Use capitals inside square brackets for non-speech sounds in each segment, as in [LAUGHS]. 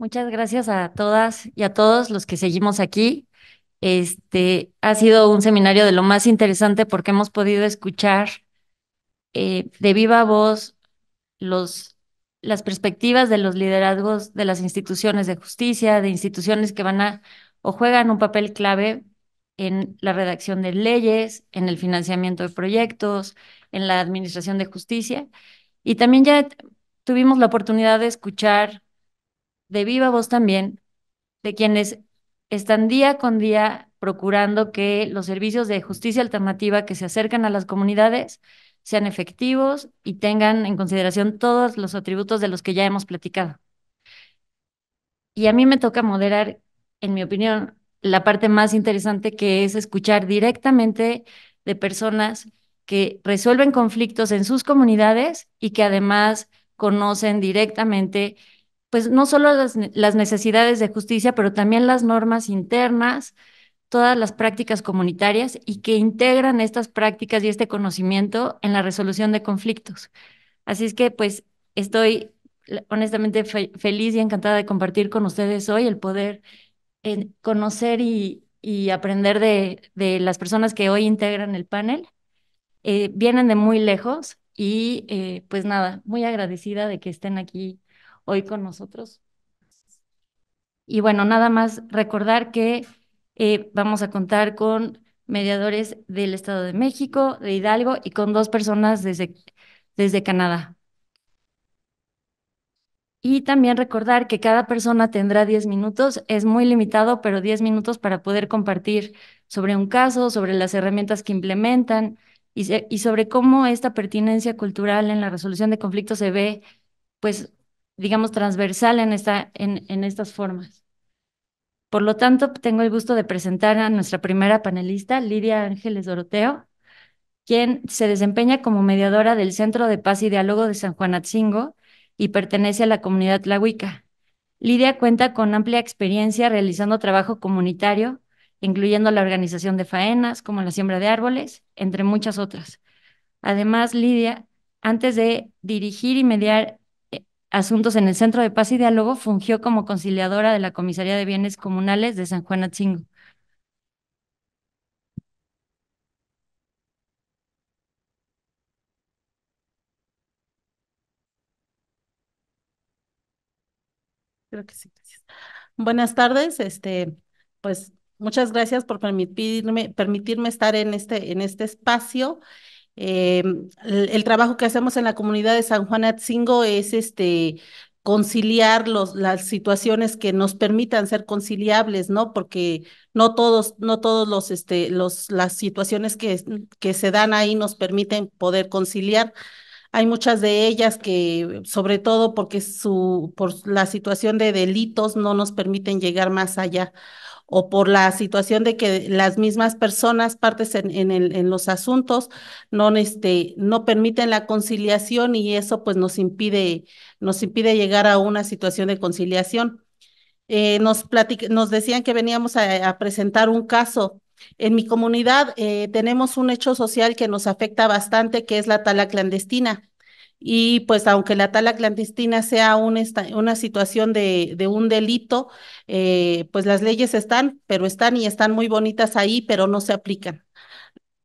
Muchas gracias a todas y a todos los que seguimos aquí. Este ha sido un seminario de lo más interesante porque hemos podido escuchar eh, de viva voz los, las perspectivas de los liderazgos de las instituciones de justicia, de instituciones que van a o juegan un papel clave en la redacción de leyes, en el financiamiento de proyectos, en la administración de justicia. Y también ya tuvimos la oportunidad de escuchar de viva voz también de quienes están día con día procurando que los servicios de justicia alternativa que se acercan a las comunidades sean efectivos y tengan en consideración todos los atributos de los que ya hemos platicado. Y a mí me toca moderar, en mi opinión, la parte más interesante que es escuchar directamente de personas que resuelven conflictos en sus comunidades y que además conocen directamente pues no solo las, necesidades de justicia, pero también las normas internas, todas las prácticas comunitarias y que integran estas prácticas y este conocimiento en la resolución de conflictos. Así es que pues estoy honestamente feliz y encantada de compartir con ustedes hoy el poder eh, conocer y, aprender de, las personas que hoy integran el panel. Eh, vienen de muy lejos y eh, pues nada, muy agradecida de que estén aquí hoy con nosotros. Y bueno, nada más recordar que eh, vamos a contar con mediadores del Estado de México, de Hidalgo y con dos personas desde, desde Canadá. Y también recordar que cada persona tendrá 10 minutos, es muy limitado, pero 10 minutos para poder compartir sobre un caso, sobre las herramientas que implementan y, y sobre cómo esta pertinencia cultural en la resolución de conflictos se ve pues digamos, transversal en, esta, en, estas formas. Por lo tanto, tengo el gusto de presentar a nuestra primera panelista, Lidia Ángeles Doroteo, quien se desempeña como mediadora del Centro de Paz y Diálogo de San Juan Atzingo y pertenece a la comunidad Tlahuica. Lidia cuenta con amplia experiencia realizando trabajo comunitario, incluyendo la organización de faenas, como la siembra de árboles, entre muchas otras. Además, Lidia, antes de dirigir y mediar asuntos en el Centro de Paz y Diálogo, fungió como conciliadora de la Comisaría de Bienes Comunales de San Juan Atzingo. Creo Buenas tardes, este, pues muchas gracias por permitirme, permitirme estar en este, en este espacio. Eh, el, trabajo que hacemos en la comunidad de San Juan Atzingo es este conciliar los, las situaciones que nos permitan ser conciliables, ¿no? Porque no todos, no todos los, este, los, las situaciones que, que se dan ahí nos permiten poder conciliar. Hay muchas de ellas que, sobre todo porque su, por la situación de delitos, no nos permiten llegar más allá o por la situación de que las mismas personas, partes en, los asuntos, no, este, no permiten la conciliación y eso pues nos impide, nos impide llegar a una situación de conciliación. Eh, nos, nos decían que veníamos a, presentar un caso. En mi comunidad eh, tenemos un hecho social que nos afecta bastante, que es la tala clandestina. Y pues aunque la tala clandestina sea una, una situación de, de, un delito, eh, pues las leyes están, pero están y están muy bonitas ahí, pero no se aplican.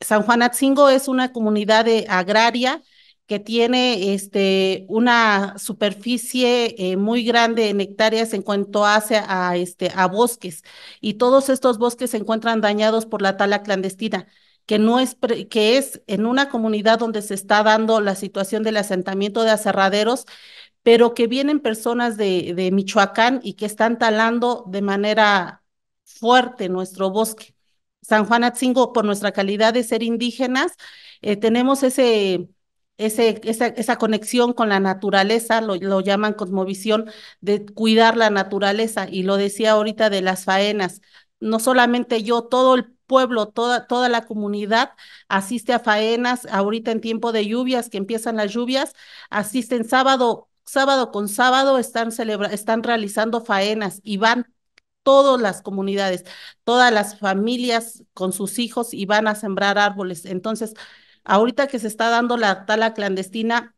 San Juan Atzingo es una comunidad eh, agraria que tiene este, una superficie eh, muy grande en hectáreas en cuanto a, este, a bosques, y todos estos bosques se encuentran dañados por la tala clandestina que no es que es en una comunidad donde se está dando la situación del asentamiento de aserraderos, pero que vienen personas de, Michoacán y que están talando de manera fuerte nuestro bosque. San Juan Atzingo, por nuestra calidad de ser indígenas, eh, tenemos ese, esa, conexión con la naturaleza, lo, lo, llaman cosmovisión, de cuidar la naturaleza, y lo decía ahorita de las faenas no solamente yo, todo el pueblo, toda, toda la comunidad asiste a faenas ahorita en tiempo de lluvias, que empiezan las lluvias, asisten sábado, sábado con sábado, están, están realizando faenas y van todas las comunidades, todas las familias con sus hijos y van a sembrar árboles. Entonces, ahorita que se está dando la tala clandestina,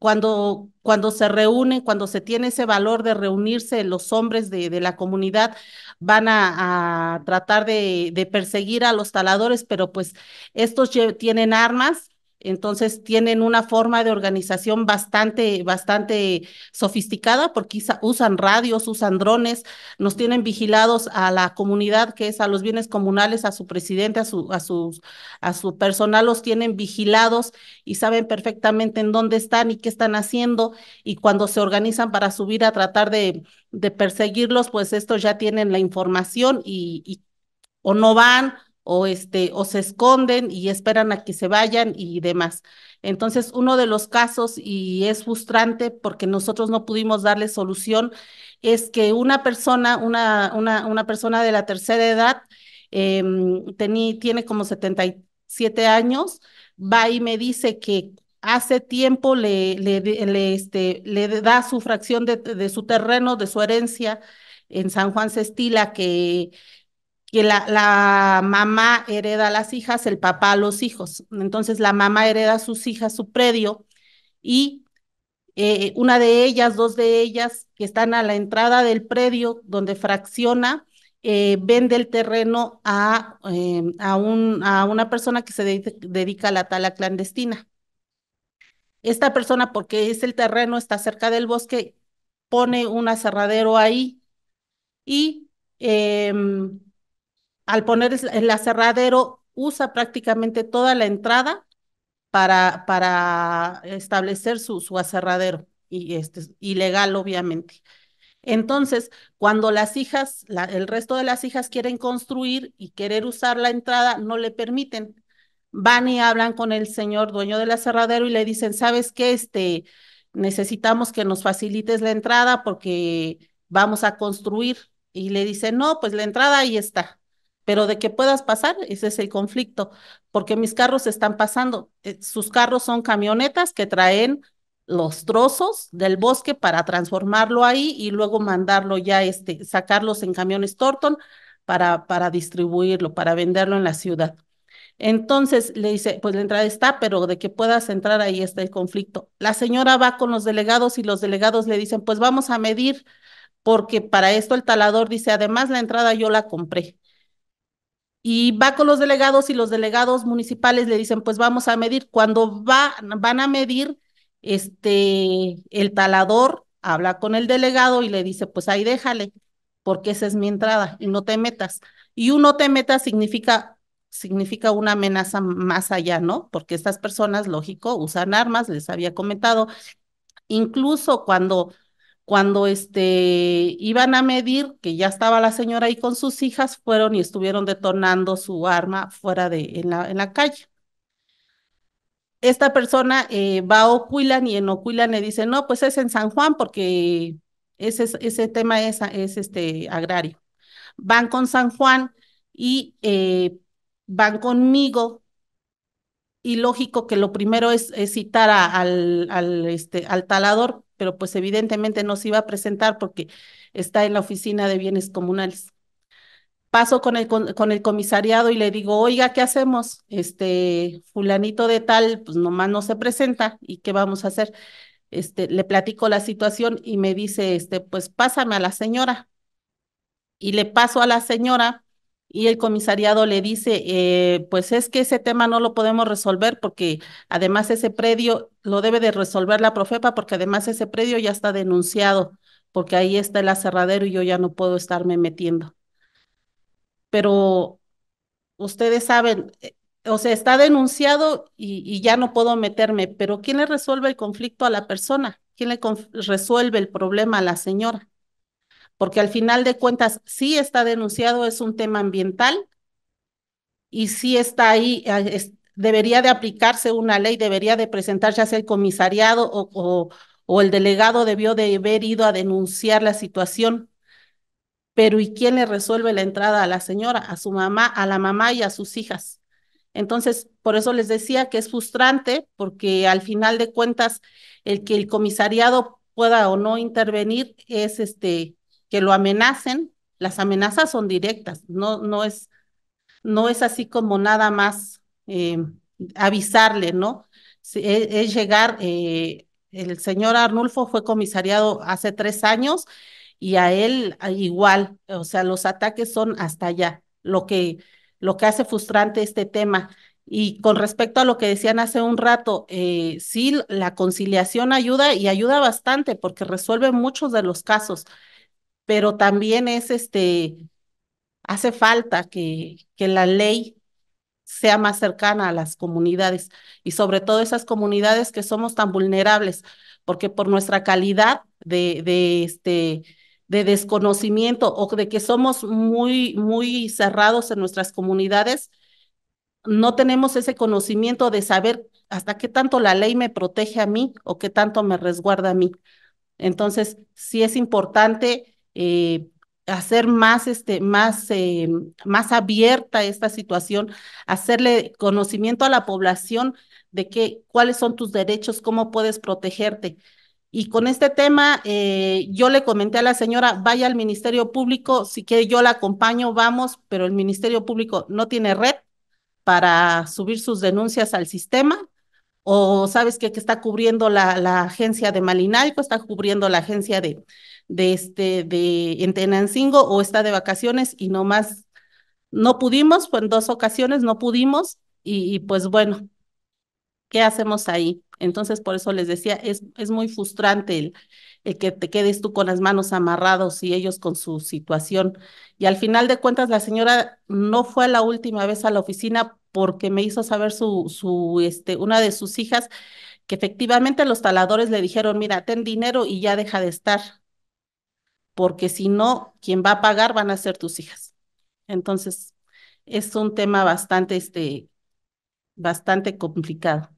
cuando, cuando se reúnen, cuando se tiene ese valor de reunirse, los hombres de, de la comunidad van a, a tratar de, de, perseguir a los taladores, pero pues estos tienen armas entonces tienen una forma de organización bastante, bastante sofisticada porque usan radios, usan drones, nos tienen vigilados a la comunidad, que es a los bienes comunales, a su presidente, a su, a sus, a su personal, los tienen vigilados y saben perfectamente en dónde están y qué están haciendo. Y cuando se organizan para subir a tratar de, perseguirlos, pues estos ya tienen la información y o no van o este o se esconden y esperan a que se vayan y demás. Entonces, uno de los casos y es frustrante porque nosotros no pudimos darle solución es que una persona, una una, una persona de la tercera edad eh, tiene como 77 años, va y me dice que hace tiempo le, le, este, le da su fracción de, de su terreno, de su herencia en San Juan Cestila, que que la, la, mamá hereda a las hijas, el papá a los hijos. Entonces la mamá hereda a sus hijas su predio y eh, una de ellas, dos de ellas que están a la entrada del predio donde fracciona, eh, vende el terreno a, eh, a, un, a una persona que se dedica a la tala clandestina. Esta persona, porque es el terreno, está cerca del bosque, pone un aserradero ahí y em, al poner el aserradero usa prácticamente toda la entrada para, para establecer su, su aserradero, y este, ilegal obviamente. Entonces, cuando las hijas, el resto de las hijas quieren construir y querer usar la entrada, no le permiten. Van y hablan con el señor dueño del aserradero y le dicen, ¿sabes qué? Este, necesitamos que nos facilites la entrada porque vamos a construir. Y le dicen, no, pues la entrada ahí está pero de que puedas pasar, ese es el conflicto, porque mis carros están pasando. Eh, sus carros son camionetas que traen los trozos del bosque para transformarlo ahí y luego mandarlo ya, este, sacarlos en camiones Torton para, para distribuirlo, para venderlo en la ciudad. Entonces le dice, pues la entrada está, pero de que puedas entrar ahí está el conflicto. La señora va con los delegados y los delegados le dicen, pues vamos a medir, porque para esto el talador dice, además la entrada yo la compré y va con los delegados y los delegados municipales le dicen, pues vamos a medir. Cuando va, van a medir, este, el talador habla con el delegado y le dice, pues ahí déjale, porque esa es mi entrada y no te metas. Y uno no te metas significa significa una amenaza más allá, ¿no? Porque estas personas, lógico, usan armas, les había comentado. Incluso cuando cuando este, iban a medir, que ya estaba la señora ahí con sus hijas, fueron y estuvieron detonando su arma fuera de, en la, en la calle. Esta persona eh, va a Ocuilan y en Ocuilan le dice, no, pues es en San Juan porque ese, ese tema es, es este, agrario. Van con San Juan y eh, van conmigo y lógico que lo primero es, citar este, al, talador, pero pues evidentemente no se iba a presentar porque está en la oficina de bienes comunales. Paso con el, comisariado y le digo, oiga, ¿qué hacemos? Este fulanito de tal, pues nomás no se presenta y ¿qué vamos a hacer? Este, le platico la situación y me dice, este, pues pásame a la señora. Y le paso a la señora y el comisariado le dice, eh, pues es que ese tema no lo podemos resolver porque además ese predio lo debe de resolver la profepa porque además ese predio ya está denunciado porque ahí está el aserradero y yo ya no puedo estarme metiendo. Pero ustedes saben, eh, o sea, está denunciado y ya no puedo meterme, pero ¿quién le resuelve el conflicto a la persona? ¿Quién le resuelve el problema a la señora? porque al final de cuentas si está denunciado, es un tema ambiental y si está ahí, ah, debería de aplicarse una ley, debería de presentarse hacia el comisariado o, o, o el delegado debió de haber ido a denunciar la situación. Pero ¿y quién le resuelve la entrada a la señora, a su mamá, a la mamá y a sus hijas? Entonces, por eso les decía que es frustrante, porque al final de cuentas, el que el comisariado pueda o no intervenir es este que lo amenacen, las amenazas son directas, no, no, es, no es así como nada más eh, avisarle, ¿no? E, es, llegar, eh, el señor Arnulfo fue comisariado hace tres años y a él igual, o sea, los ataques son hasta allá, lo que, lo que hace frustrante este tema. Y con respecto a lo que decían hace un rato, eh, sí, la conciliación ayuda y ayuda bastante porque resuelve muchos de los casos pero también es este, hace falta que, que la ley sea más cercana a las comunidades y sobre todo esas comunidades que somos tan vulnerables, porque por nuestra calidad de, de, este, de desconocimiento o de que somos muy, muy cerrados en nuestras comunidades, no tenemos ese conocimiento de saber hasta qué tanto la ley me protege a mí o qué tanto me resguarda a mí. Entonces, sí es importante eh, hacer más, este, más, eh, más abierta esta situación, hacerle conocimiento a la población de cuáles son tus derechos, cómo puedes protegerte. Y con este tema, eh, yo le comenté a la señora, vaya al Ministerio Público, si quiere yo la acompaño, vamos, pero el Ministerio Público no tiene red para subir sus denuncias al sistema, o sabes que, que está cubriendo la, la agencia de Malinalco, está cubriendo la agencia de, de este, de, en o está de vacaciones y no más, no pudimos, fue en dos ocasiones, no pudimos y, pues bueno, ¿qué hacemos ahí? Entonces, por eso les decía, es, es muy frustrante el, el, que te quedes tú con las manos amarrados y ellos con su situación. Y al final de cuentas, la señora no fue la última vez a la oficina porque me hizo saber su, su, este, una de sus hijas que efectivamente los taladores le dijeron, mira, ten dinero y ya deja de estar porque si no, quien va a pagar van a ser tus hijas. Entonces, es un tema bastante, este, bastante complicado.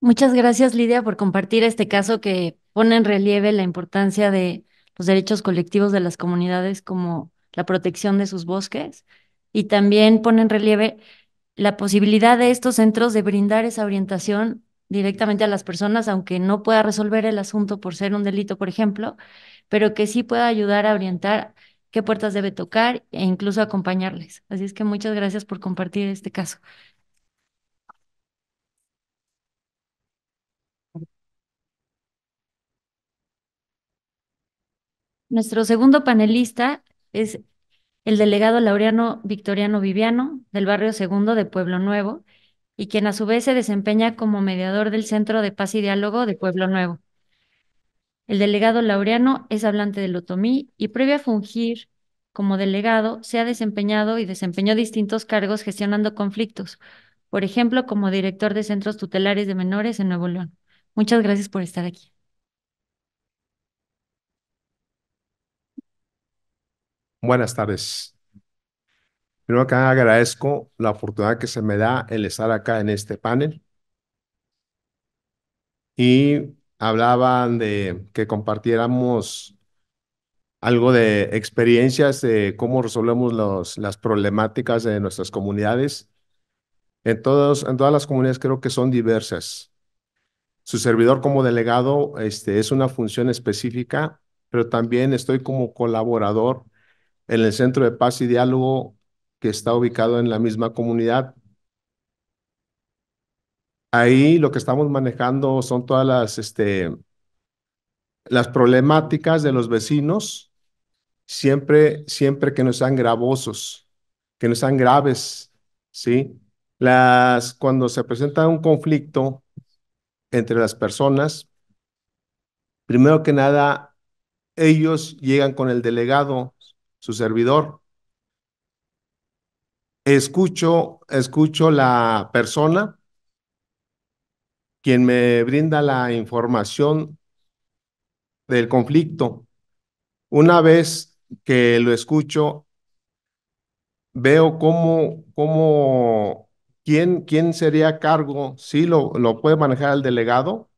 Muchas gracias, Lidia, por compartir este caso que pone en relieve la importancia de los derechos colectivos de las comunidades como la protección de sus bosques y también pone en relieve la posibilidad de estos centros de brindar esa orientación directamente a las personas, aunque no pueda resolver el asunto por ser un delito, por ejemplo, pero que sí pueda ayudar a orientar qué puertas debe tocar e incluso acompañarles. Así es que muchas gracias por compartir este caso. Nuestro segundo panelista es el delegado laureano Victoriano Viviano del barrio segundo de Pueblo Nuevo y quien a su vez se desempeña como mediador del Centro de Paz y Diálogo de Pueblo Nuevo. El delegado laureano es hablante del otomí y previo a fungir como delegado se ha desempeñado y desempeñó distintos cargos gestionando conflictos, por ejemplo como director de centros tutelares de menores en Nuevo León. Muchas gracias por estar aquí. Buenas tardes. Primero que nada, agradezco la oportunidad que se me da el estar acá en este panel. Y hablaban de que compartiéramos algo de experiencias de cómo resolvemos las problemáticas de nuestras comunidades. En, todos, en todas las comunidades creo que son diversas. Su servidor como delegado este, es una función específica, pero también estoy como colaborador en el Centro de Paz y Diálogo que está ubicado en la misma comunidad. Ahí lo que estamos manejando son todas las, este, las problemáticas de los vecinos, siempre, siempre que no sean gravosos, que no sean graves, ¿sí? Las, cuando se presenta un conflicto entre las personas, primero que nada, ellos llegan con el delegado su servidor. Escucho, escucho la persona quien me brinda la información del conflicto. Una vez que lo escucho, veo cómo, cómo quién, quién sería cargo, si lo, lo puede manejar el delegado,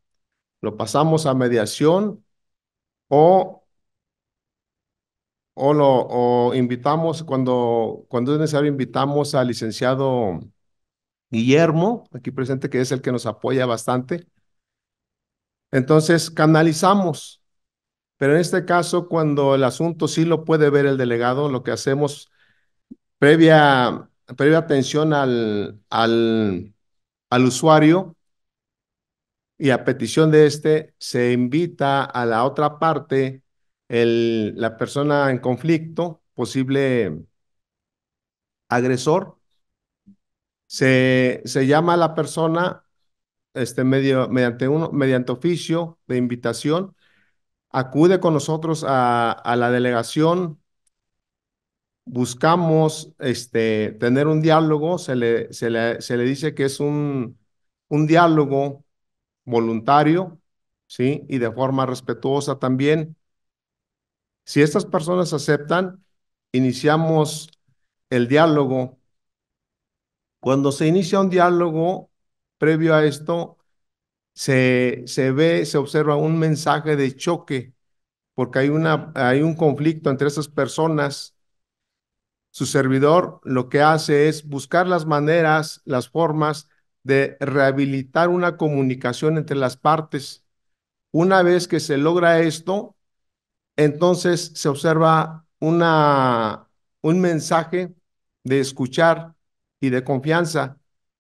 lo pasamos a mediación o o, lo, invitamos, cuando, cuando es necesario, invitamos al licenciado Guillermo, aquí presente, que es el que nos apoya bastante. Entonces, canalizamos. Pero en este caso, cuando el asunto sí lo puede ver el delegado, lo que hacemos previa, previa atención al, al, al usuario y a petición de este, se invita a la otra parte el, la persona en conflicto, posible agresor, se, se llama a la persona este medio, mediante, mediante oficio de invitación, acude con nosotros a, la delegación, buscamos este, tener un diálogo, se le, se le, se le dice que es un, un diálogo voluntario, ¿sí? Y de forma respetuosa también, si estas personas aceptan, iniciamos el diálogo. Cuando se inicia un diálogo, previo a esto, se, ve, se observa un mensaje de choque, porque hay, una, hay un conflicto entre esas personas. Su servidor lo que hace es buscar las maneras, las formas de rehabilitar una comunicación entre las partes. Una vez que se logra esto, entonces se observa una, un mensaje de escuchar y de confianza.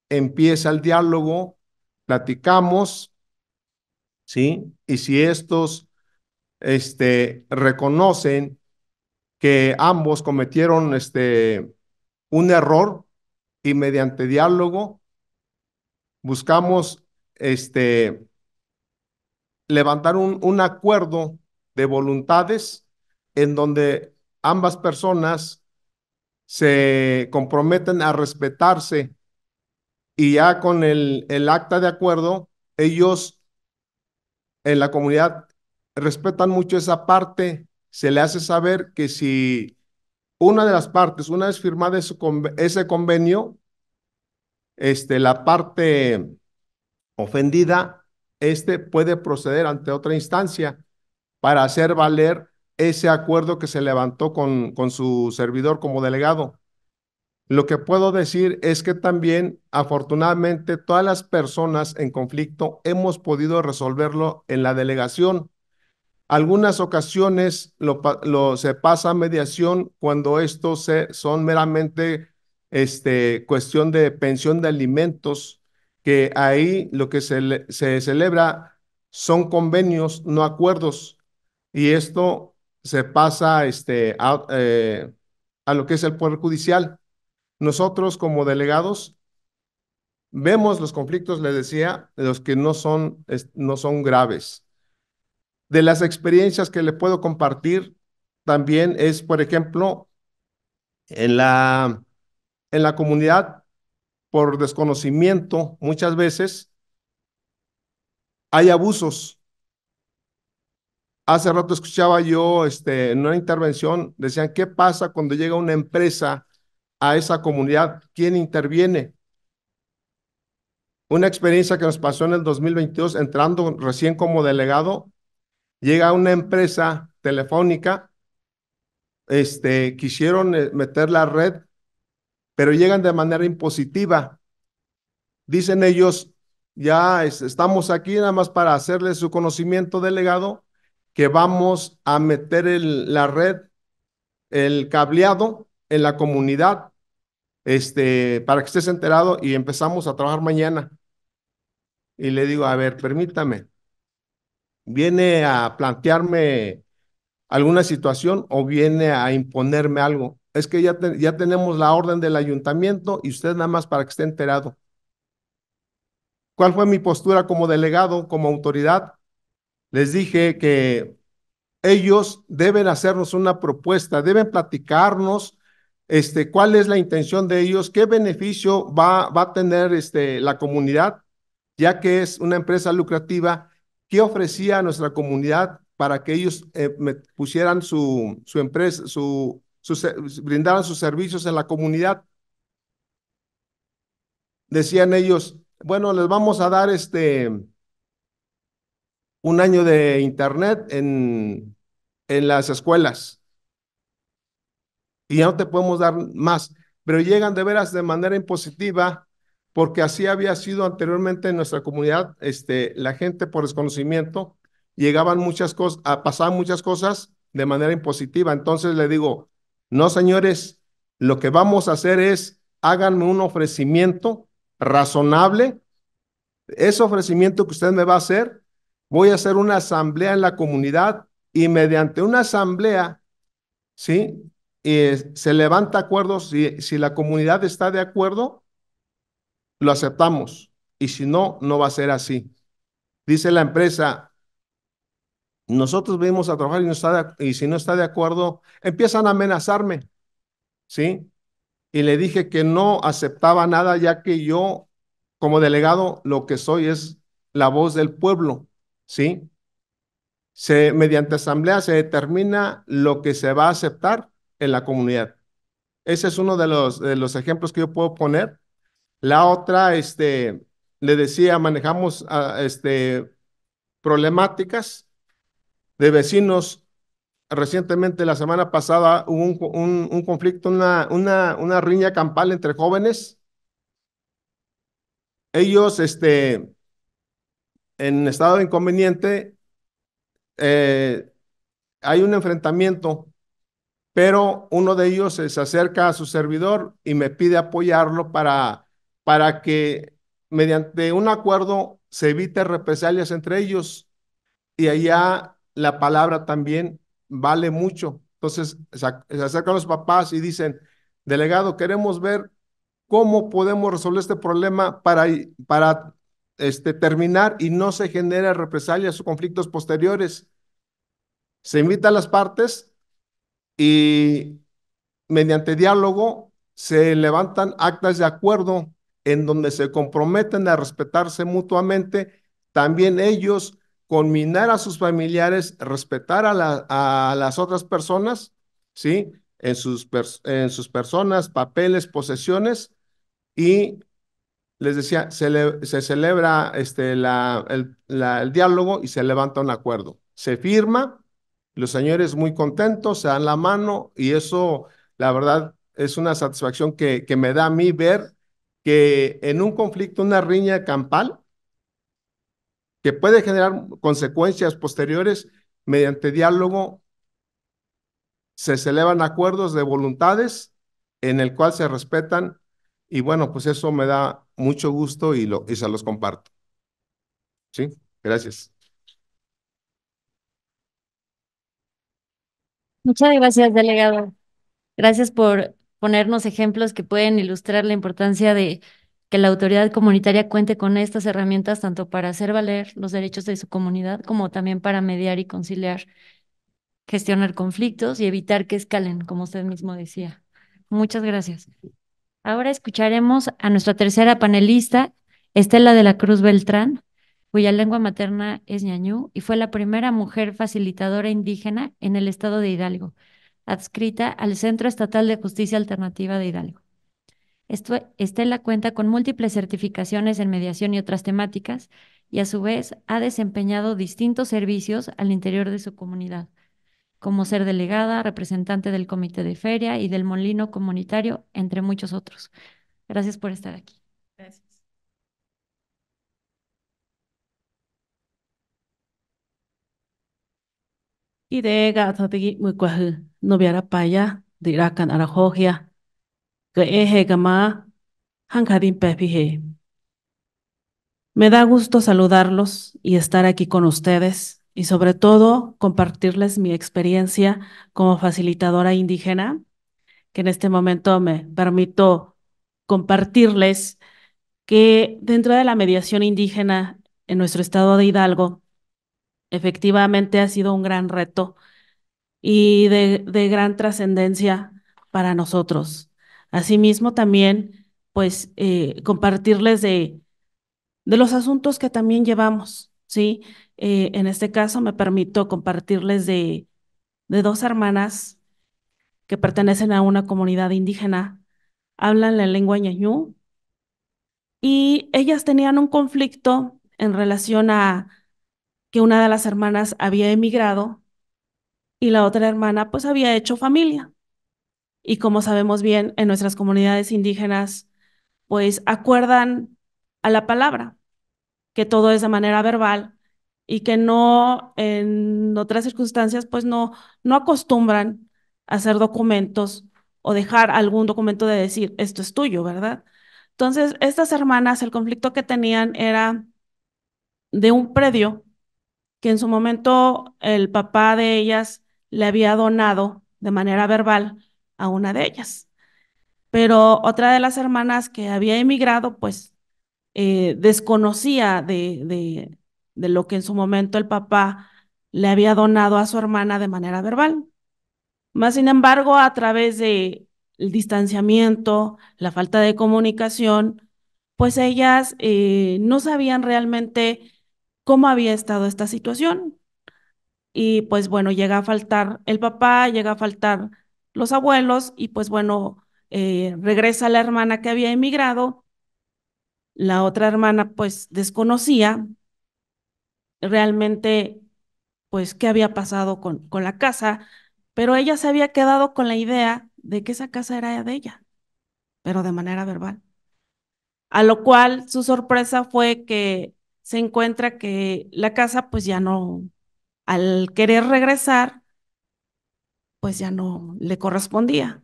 Empieza el diálogo, platicamos, ¿sí? Y si estos este, reconocen que ambos cometieron este, un error y mediante diálogo buscamos este, levantar un, un acuerdo de voluntades en donde ambas personas se comprometen a respetarse y ya con el, el acta de acuerdo, ellos en la comunidad respetan mucho esa parte, se le hace saber que si una de las partes, una vez firmada ese convenio, este, la parte ofendida, este puede proceder ante otra instancia para hacer valer ese acuerdo que se levantó con, con su servidor como delegado. Lo que puedo decir es que también, afortunadamente, todas las personas en conflicto hemos podido resolverlo en la delegación. Algunas ocasiones lo, se pasa a mediación cuando estos son meramente este, cuestión de pensión de alimentos, que ahí lo que se, se celebra son convenios, no acuerdos. Y esto se pasa este, eh, a, lo que es el Poder Judicial. Nosotros como delegados vemos los conflictos, le decía, de los que no son, no son graves. De las experiencias que le puedo compartir también es, por ejemplo, en la, en la comunidad, por desconocimiento, muchas veces hay abusos Hace rato escuchaba yo este, en una intervención, decían, ¿qué pasa cuando llega una empresa a esa comunidad? ¿Quién interviene? Una experiencia que nos pasó en el 2022, entrando recién como delegado, llega una empresa telefónica, este, quisieron eh, meter la red, pero llegan de manera impositiva. Dicen ellos, ya estamos aquí nada más para hacerles su conocimiento delegado que vamos a meter la red, el cableado en la comunidad, este, para que estés enterado y empezamos a trabajar mañana. Y le digo, a ver, permítame, ¿viene a plantearme alguna situación o viene a imponerme algo? Es que ya, ya tenemos la orden del ayuntamiento y usted nada más para que esté enterado. ¿Cuál fue mi postura como delegado, como autoridad? les dije que ellos deben hacernos una propuesta, deben platicarnos este, cuál es la intención de ellos, qué beneficio va, va a tener este, la comunidad, ya que es una empresa lucrativa, qué ofrecía a nuestra comunidad para que ellos eh, pusieran su, su empresa, su, brindaran sus servicios en la comunidad. Decían ellos, bueno, les vamos a dar este, un año de internet en, las escuelas. Y ya no te podemos dar más, pero llegan de veras de manera impositiva, porque así había sido anteriormente en nuestra comunidad, este, la gente por desconocimiento, llegaban muchas cosas, pasaban muchas cosas de manera impositiva. Entonces le digo, no señores, lo que vamos a hacer es, háganme un ofrecimiento razonable. Ese ofrecimiento que usted me va a hacer, voy a hacer una asamblea en la comunidad y mediante una asamblea, ¿sí? se levanta acuerdos, si, si la comunidad está de acuerdo, lo aceptamos y si no, no va a ser así. Dice la empresa, nosotros venimos a trabajar y, no está y si no está de acuerdo, empiezan a amenazarme, ¿sí? Y le dije que no aceptaba nada ya que yo, como delegado, lo que soy es la voz del pueblo. ¿sí? Se, mediante asamblea se determina lo que se va a aceptar en la comunidad. Ese es uno de los, ejemplos que yo puedo poner. La otra, este, le decía, manejamos ah, este, problemáticas de vecinos. Recientemente, la semana pasada, hubo un, conflicto, una, una, una riña campal entre jóvenes ellos este, en estado de inconveniente, eh, hay un enfrentamiento, pero uno de ellos eh, se acerca a su servidor y me pide apoyarlo para, para que mediante un acuerdo se evite represalias entre ellos. Y allá la palabra también vale mucho. Entonces se acercan los papás y dicen, delegado, queremos ver cómo podemos resolver este problema para, para este, terminar y no se genera represalias o conflictos posteriores. Se invita a las partes y mediante diálogo se levantan actas de acuerdo en donde se comprometen a respetarse mutuamente, también ellos conminar a sus familiares, respetar a, la, a las otras personas, ¿sí? En sus, en sus personas, papeles, posesiones, y les decía, se, celebra este, el, diálogo y se levanta un acuerdo. Se firma, los señores muy contentos, se dan la mano y eso, la verdad, es una satisfacción que, que me da a mí ver que en un conflicto, una riña campal, que puede generar consecuencias posteriores mediante diálogo, se celebran acuerdos de voluntades en el cual se respetan y bueno, pues eso me da mucho gusto y, lo, se los comparto. ¿Sí? Gracias. Muchas gracias, delegado. Gracias por ponernos ejemplos que pueden ilustrar la importancia de que la autoridad comunitaria cuente con estas herramientas tanto para hacer valer los derechos de su comunidad como también para mediar y conciliar, gestionar conflictos y evitar que escalen, como usted mismo decía. Muchas gracias. Ahora escucharemos a nuestra tercera panelista, Estela de la Cruz Beltrán, cuya lengua materna es ñañú y fue la primera mujer facilitadora indígena en el estado de Hidalgo, adscrita al Centro Estatal de Justicia Alternativa de Hidalgo. Estela cuenta con múltiples certificaciones en mediación y otras temáticas y a su vez ha desempeñado distintos servicios al interior de su comunidad como ser delegada, representante del comité de feria y del molino comunitario, entre muchos otros. Gracias por estar aquí. Gracias. Me da gusto saludarlos y estar aquí con ustedes y sobre todo compartirles mi experiencia como facilitadora indígena, que en este momento me permito compartirles que dentro de la mediación indígena en nuestro estado de Hidalgo, efectivamente ha sido un gran reto y de, gran trascendencia para nosotros. Asimismo, también, pues, eh, compartirles de, de los asuntos que también llevamos, ¿sí? Eh, en este caso me permito compartirles de, dos hermanas que pertenecen a una comunidad indígena, hablan la lengua ñañú y ellas tenían un conflicto en relación a que una de las hermanas había emigrado y la otra hermana pues había hecho familia. Y como sabemos bien, en nuestras comunidades indígenas pues acuerdan a la palabra, que todo es de manera verbal y que no en otras circunstancias pues no, no acostumbran a hacer documentos o dejar algún documento de decir, esto es tuyo, ¿verdad? Entonces, estas hermanas, el conflicto que tenían era de un predio que en su momento el papá de ellas le había donado de manera verbal a una de ellas. Pero otra de las hermanas que había emigrado, pues eh, desconocía de de lo que en su momento el papá le había donado a su hermana de manera verbal. Más sin embargo, a través del distanciamiento, la falta de comunicación, pues ellas eh, no sabían realmente cómo había estado esta situación. Y pues bueno, llega a faltar el papá, llega a faltar los abuelos y pues bueno, eh, regresa la hermana que había emigrado. La otra hermana pues desconocía realmente, pues, qué había pasado con, con la casa, pero ella se había quedado con la idea de que esa casa era de ella, pero de manera verbal. A lo cual su sorpresa fue que se encuentra que la casa pues ya no, al querer regresar, pues ya no le correspondía.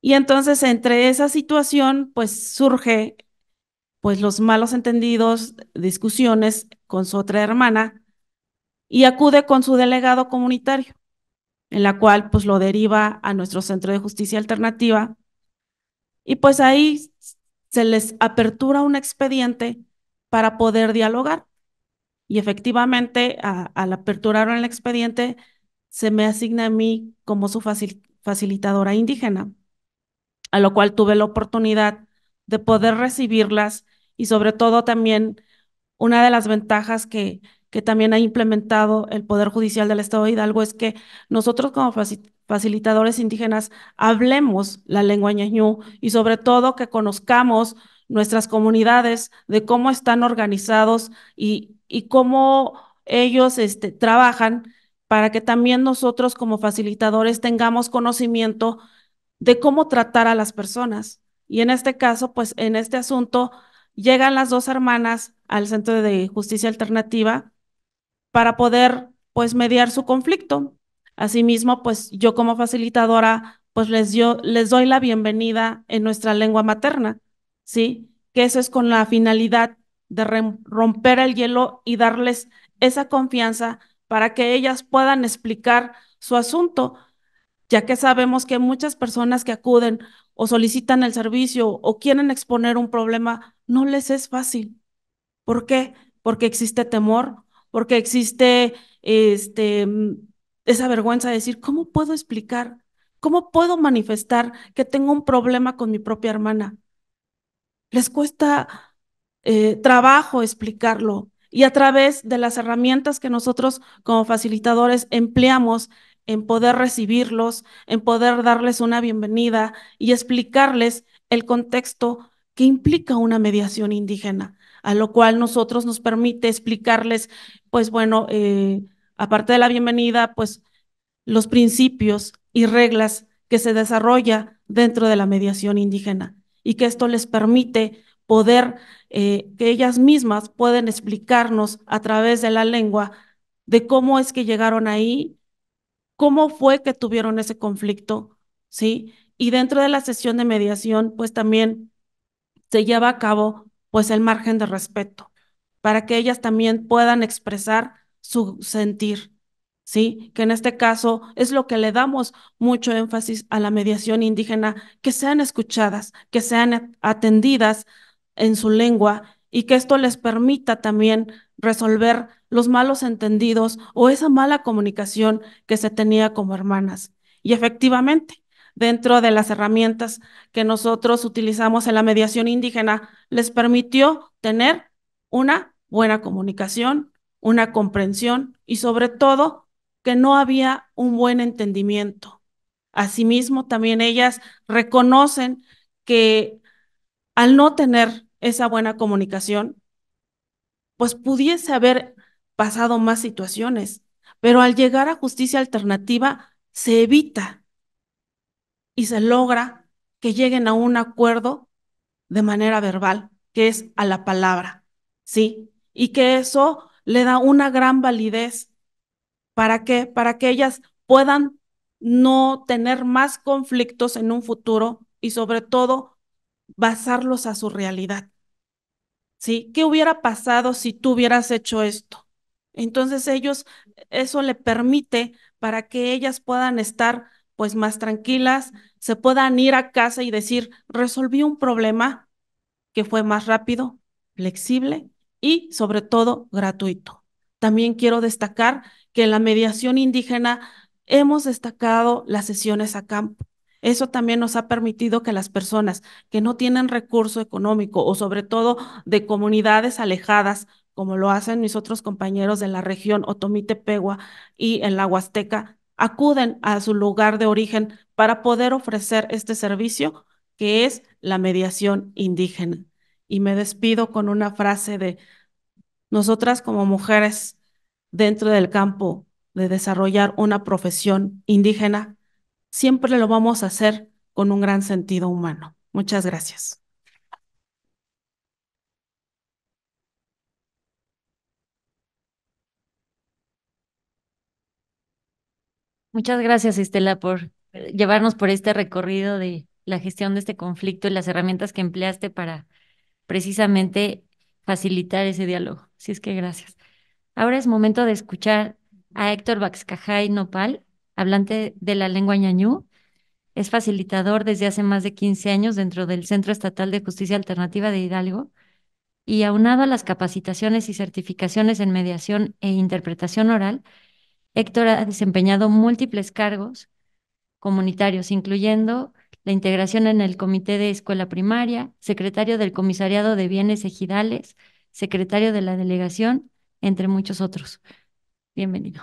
Y entonces entre esa situación pues surge pues los malos entendidos, discusiones con su otra hermana y acude con su delegado comunitario, en la cual pues lo deriva a nuestro centro de justicia alternativa y pues ahí se les apertura un expediente para poder dialogar. Y efectivamente, al aperturar el expediente, se me asigna a mí como su facilitadora indígena, a lo cual tuve la oportunidad de poder recibirlas y sobre todo también una de las ventajas que, que también ha implementado el Poder Judicial del Estado de Hidalgo es que nosotros como facilitadores indígenas hablemos la lengua ñañú y sobre todo que conozcamos nuestras comunidades, de cómo están organizados y, y cómo ellos este, trabajan para que también nosotros como facilitadores tengamos conocimiento de cómo tratar a las personas. Y en este caso, pues en este asunto, llegan las dos hermanas al Centro de Justicia Alternativa para poder pues mediar su conflicto. Asimismo, pues yo como facilitadora pues les, les doy la bienvenida en nuestra lengua materna, ¿sí? Que eso es con la finalidad de romper el hielo y darles esa confianza para que ellas puedan explicar su asunto, ya que sabemos que muchas personas que acuden o solicitan el servicio o quieren exponer un problema no les es fácil. ¿Por qué? Porque existe temor, porque existe este, mm, esa vergüenza de decir, ¿cómo puedo explicar? ¿Cómo puedo manifestar que tengo un problema con mi propia hermana? Les cuesta eh, trabajo explicarlo y a través de las herramientas que nosotros como facilitadores empleamos en poder recibirlos, en poder darles una bienvenida y explicarles el contexto que implica una mediación indígena, a lo cual nosotros nos permite explicarles, pues bueno, eh, aparte de la bienvenida, pues los principios y reglas que se desarrolla dentro de la mediación indígena y que esto les permite poder, eh, que ellas mismas pueden explicarnos a través de la lengua de cómo es que llegaron ahí, cómo fue que tuvieron ese conflicto, ¿sí? Y dentro de la sesión de mediación, pues también se lleva a cabo pues el margen de respeto, para que ellas también puedan expresar su sentir, ¿sí? Que en este caso es lo que le damos mucho énfasis a la mediación indígena, que sean escuchadas, que sean atendidas en su lengua y que esto les permita también resolver los malos entendidos o esa mala comunicación que se tenía como hermanas. Y efectivamente, dentro de las herramientas que nosotros utilizamos en la mediación indígena, les permitió tener una buena comunicación, una comprensión y sobre todo que no había un buen entendimiento. Asimismo, también ellas reconocen que al no tener esa buena comunicación, pues pudiese haber pasado más situaciones, pero al llegar a justicia alternativa se evita y se logra que lleguen a un acuerdo de manera verbal, que es a la palabra, ¿sí? Y que eso le da una gran validez. ¿Para qué? Para que ellas puedan no tener más conflictos en un futuro y sobre todo basarlos a su realidad. ¿Sí? ¿Qué hubiera pasado si tú hubieras hecho esto? Entonces ellos, eso le permite para que ellas puedan estar pues más tranquilas, se puedan ir a casa y decir, resolví un problema que fue más rápido, flexible y sobre todo gratuito. También quiero destacar que en la mediación indígena hemos destacado las sesiones a campo. Eso también nos ha permitido que las personas que no tienen recurso económico o sobre todo de comunidades alejadas, como lo hacen mis otros compañeros de la región Otomí Pegua y en la Huasteca, acuden a su lugar de origen para poder ofrecer este servicio que es la mediación indígena. Y me despido con una frase de nosotras como mujeres dentro del campo de desarrollar una profesión indígena, siempre lo vamos a hacer con un gran sentido humano. Muchas gracias. Muchas gracias, Estela, por eh, llevarnos por este recorrido de la gestión de este conflicto y las herramientas que empleaste para precisamente facilitar ese diálogo. Así es que gracias. Ahora es momento de escuchar a Héctor Baxcajay Nopal, hablante de la lengua ñañú. Es facilitador desde hace más de 15 años dentro del Centro Estatal de Justicia Alternativa de Hidalgo y aunado a las capacitaciones y certificaciones en mediación e interpretación oral, Héctor ha desempeñado múltiples cargos comunitarios, incluyendo la integración en el Comité de Escuela Primaria, secretario del Comisariado de Bienes Ejidales, secretario de la Delegación, entre muchos otros. Bienvenido.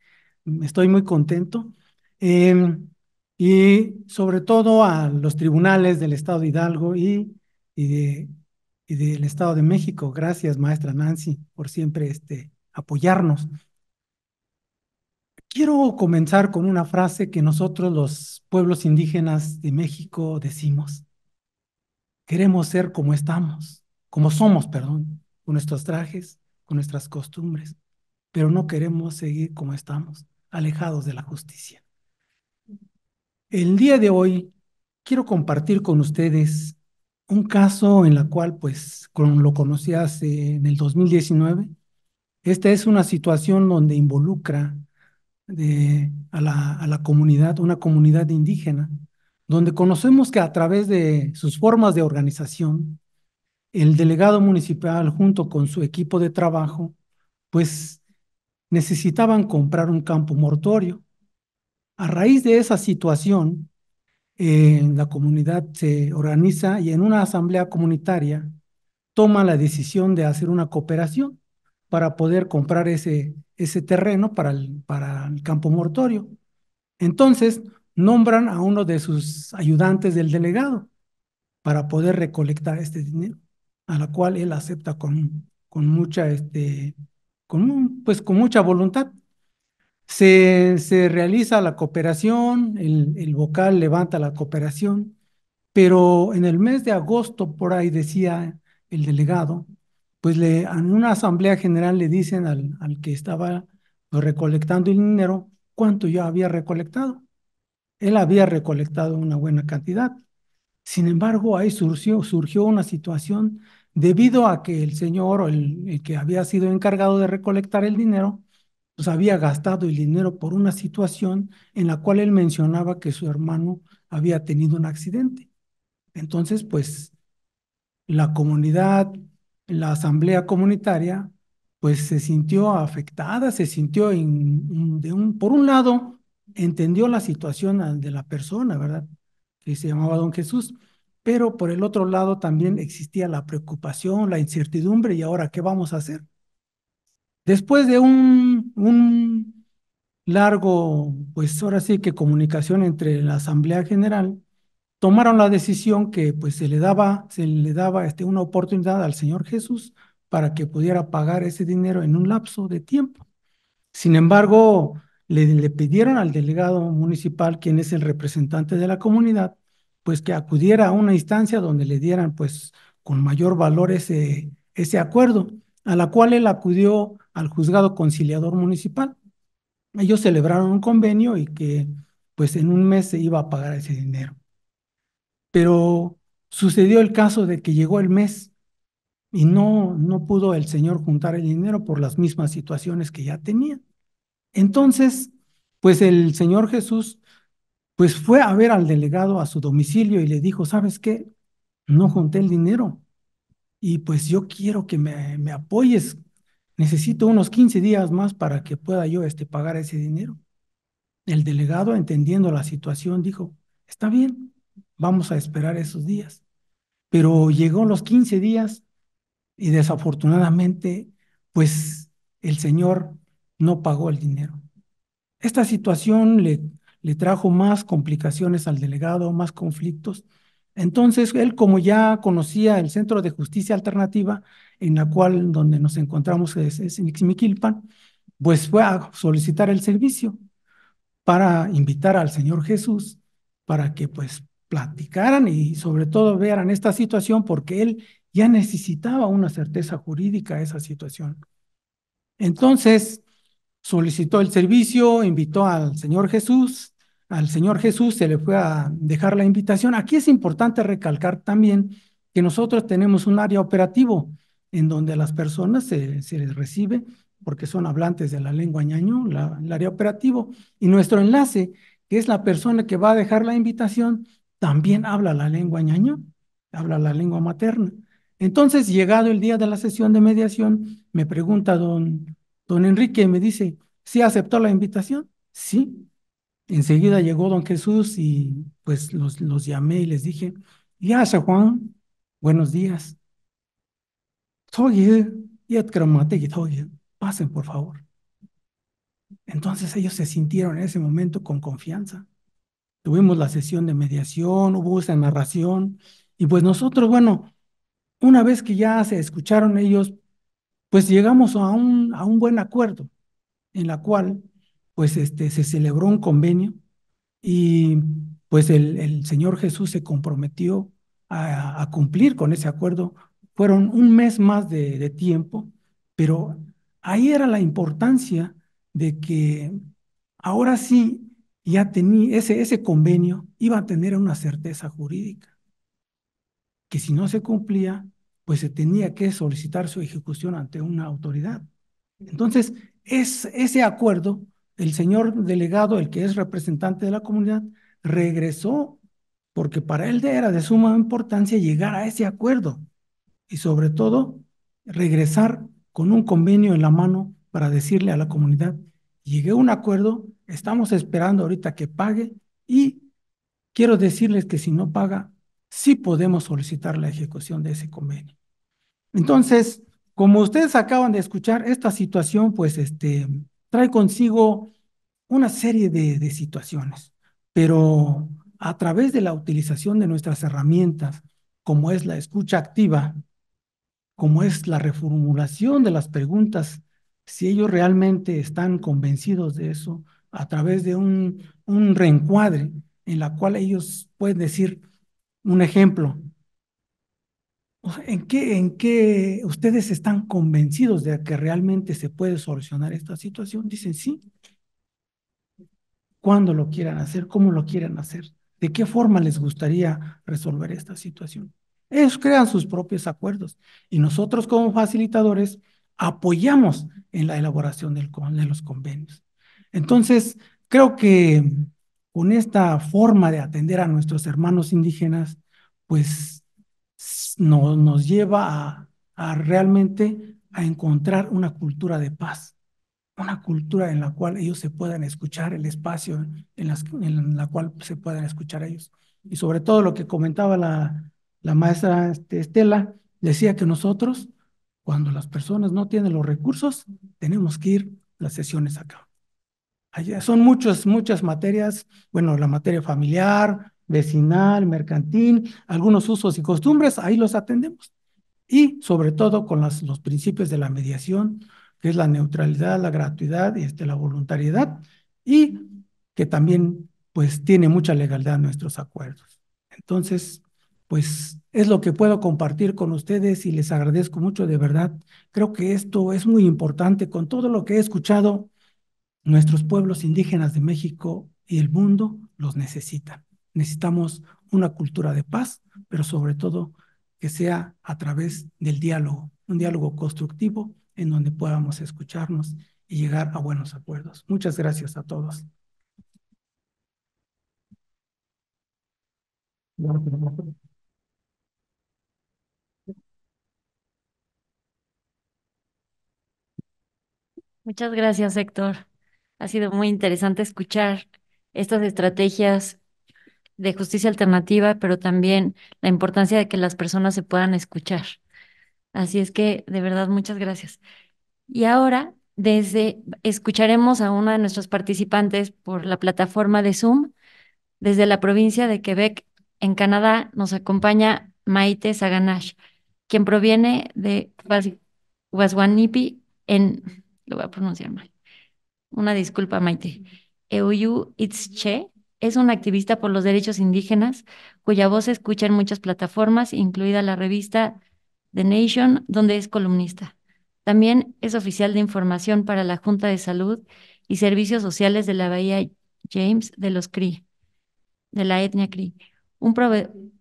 estoy muy contento. Em, y sobre todo a los tribunales del Estado de Hidalgo y, y, del Estado de México. Gracias, maestra Nancy, por siempre este, apoyarnos. Quiero comenzar con una frase que nosotros los pueblos indígenas de México decimos. Queremos ser como estamos, como somos, perdón, con nuestros trajes, con nuestras costumbres, pero no queremos seguir como estamos alejados de la justicia. El día de hoy quiero compartir con ustedes un caso en la cual pues con, lo conocí hace en el 2019. Esta es una situación donde involucra a, la, a la comunidad, una comunidad indígena, donde conocemos que a través de sus formas de organización, el delegado municipal junto con su equipo de trabajo, pues necesitaban comprar un campo mortorio. A raíz de esa situación, eh, la comunidad se organiza y en una asamblea comunitaria toma la decisión de hacer una cooperación para poder comprar ese, ese terreno para el, para el campo mortorio. Entonces, nombran a uno de sus ayudantes del delegado para poder recolectar este dinero, a la cual él acepta con, con mucha este, con, pues, con mucha voluntad. Se, realiza la cooperación, el, el, vocal levanta la cooperación, pero en el mes de agosto, por ahí decía el delegado, pues le, en una asamblea general le dicen al, al que estaba recolectando el dinero cuánto ya había recolectado. Él había recolectado una buena cantidad. Sin embargo, ahí surgió, surgió una situación debido a que el señor o el, que había sido encargado de recolectar el dinero, pues había gastado el dinero por una situación en la cual él mencionaba que su hermano había tenido un accidente. Entonces, pues la comunidad, la asamblea comunitaria, pues se sintió afectada, se sintió en, de un, por un lado, entendió la situación de la persona, ¿verdad? Que se llamaba don Jesús, pero por el otro lado también existía la preocupación, la incertidumbre y ahora, ¿qué vamos a hacer? Después de un, largo, pues ahora sí que comunicación entre la Asamblea General, tomaron la decisión que pues se le daba, se le daba este, una oportunidad al Señor Jesús para que pudiera pagar ese dinero en un lapso de tiempo. Sin embargo, le pidieron al delegado municipal, quien es el representante de la comunidad, pues que acudiera a una instancia donde le dieran pues con mayor valor ese, ese acuerdo, a la cual él acudió al juzgado conciliador municipal. Ellos celebraron un convenio y que pues en un mes se iba a pagar ese dinero. Pero sucedió el caso de que llegó el mes y no, no pudo el señor juntar el dinero por las mismas situaciones que ya tenía. Entonces, pues el Señor Jesús pues fue a ver al delegado a su domicilio y le dijo, ¿sabes qué? No junté el dinero y pues yo quiero que me, me apoyes. Necesito unos 15 días más para que pueda yo este, pagar ese dinero. El delegado, entendiendo la situación, dijo, está bien, vamos a esperar esos días. Pero llegó los 15 días y desafortunadamente, pues el señor no pagó el dinero. Esta situación le le trajo más complicaciones al delegado, más conflictos. Entonces, él como ya conocía el Centro de Justicia Alternativa, en la cual donde nos encontramos es, en Ixmiquilpan, pues fue a solicitar el servicio para invitar al Señor Jesús para que pues platicaran y sobre todo vieran esta situación porque él ya necesitaba una certeza jurídica a esa situación. Entonces, solicitó el servicio, invitó al Señor Jesús, al Señor Jesús se le fue a dejar la invitación. Aquí es importante recalcar también que nosotros tenemos un área operativo en donde a las personas se, les recibe porque son hablantes de la lengua ñaño, la, el área operativo, y nuestro enlace, que es la persona que va a dejar la invitación, también habla la lengua ñaño, habla la lengua materna. Entonces, llegado el día de la sesión de mediación, me pregunta don Don Enrique me dice, ¿sí aceptó la invitación? Sí. Enseguida llegó don Jesús y pues los, los llamé y les dije, ya, Juan, buenos días. Pasen, por favor. Entonces ellos se sintieron en ese momento con confianza. Tuvimos la sesión de mediación, hubo esa narración, y pues nosotros, bueno, una vez que ya se escucharon ellos, pues llegamos a un, a un buen acuerdo en la cual pues este, se celebró un convenio y pues el, Señor Jesús se comprometió a, cumplir con ese acuerdo. Fueron un mes más de, tiempo, pero ahí era la importancia de que ahora sí ya tenía ese, ese convenio, iba a tener una certeza jurídica, que si no se cumplía, pues se tenía que solicitar su ejecución ante una autoridad. Entonces, es, ese acuerdo, el señor delegado, el que es representante de la comunidad, regresó porque para él era de suma importancia llegar a ese acuerdo y sobre todo regresar con un convenio en la mano para decirle a la comunidad, llegué a un acuerdo, estamos esperando ahorita que pague y quiero decirles que si no paga, sí podemos solicitar la ejecución de ese convenio. Entonces, como ustedes acaban de escuchar, esta situación pues este, trae consigo una serie de, situaciones, pero a través de la utilización de nuestras herramientas, como es la escucha activa, como es la reformulación de las preguntas, si ellos realmente están convencidos de eso, a través de un, un reencuadre en la cual ellos pueden decir, un ejemplo, ¿En qué, ¿En qué ustedes están convencidos de que realmente se puede solucionar esta situación? Dicen sí. ¿Cuándo lo quieran hacer? ¿Cómo lo quieran hacer? ¿De qué forma les gustaría resolver esta situación? Ellos crean sus propios acuerdos y nosotros como facilitadores apoyamos en la elaboración de los convenios. Entonces, creo que con esta forma de atender a nuestros hermanos indígenas, pues nos lleva a, realmente a encontrar una cultura de paz, una cultura en la cual ellos se puedan escuchar, el espacio en, las, en la cual se puedan escuchar ellos. Y sobre todo lo que comentaba la, la maestra este, Estela, decía que nosotros, cuando las personas no tienen los recursos, tenemos que ir las sesiones acá. Allá son muchas, muchas materias, bueno, la materia familiar, vecinal, mercantil, algunos usos y costumbres, ahí los atendemos. Y sobre todo con los principios de la mediación, que es la neutralidad, la gratuidad, este, la voluntariedad, y que también pues tiene mucha legalidad nuestros acuerdos. Entonces, pues es lo que puedo compartir con ustedes y les agradezco mucho de verdad. Creo que esto es muy importante con todo lo que he escuchado. Nuestros pueblos indígenas de México y el mundo los necesitan. Necesitamos una cultura de paz, pero sobre todo que sea a través del diálogo, un diálogo constructivo en donde podamos escucharnos y llegar a buenos acuerdos. Muchas gracias a todos. Muchas gracias, Héctor. Ha sido muy interesante escuchar estas estrategias de justicia alternativa, pero también la importancia de que las personas se puedan escuchar. Así es que, de verdad, muchas gracias. Y ahora, desde, escucharemos a una de nuestros participantes por la plataforma de Zoom. Desde la provincia de Quebec, en Canadá, nos acompaña Maite Saganash, quien proviene de Waswanipi, en, lo voy a pronunciar mal, una disculpa Maite, Euyu Itzche, es una activista por los derechos indígenas, cuya voz se escucha en muchas plataformas, incluida la revista The Nation, donde es columnista. También es oficial de información para la Junta de Salud y Servicios Sociales de la Bahía James de los CRI, de la etnia CRI.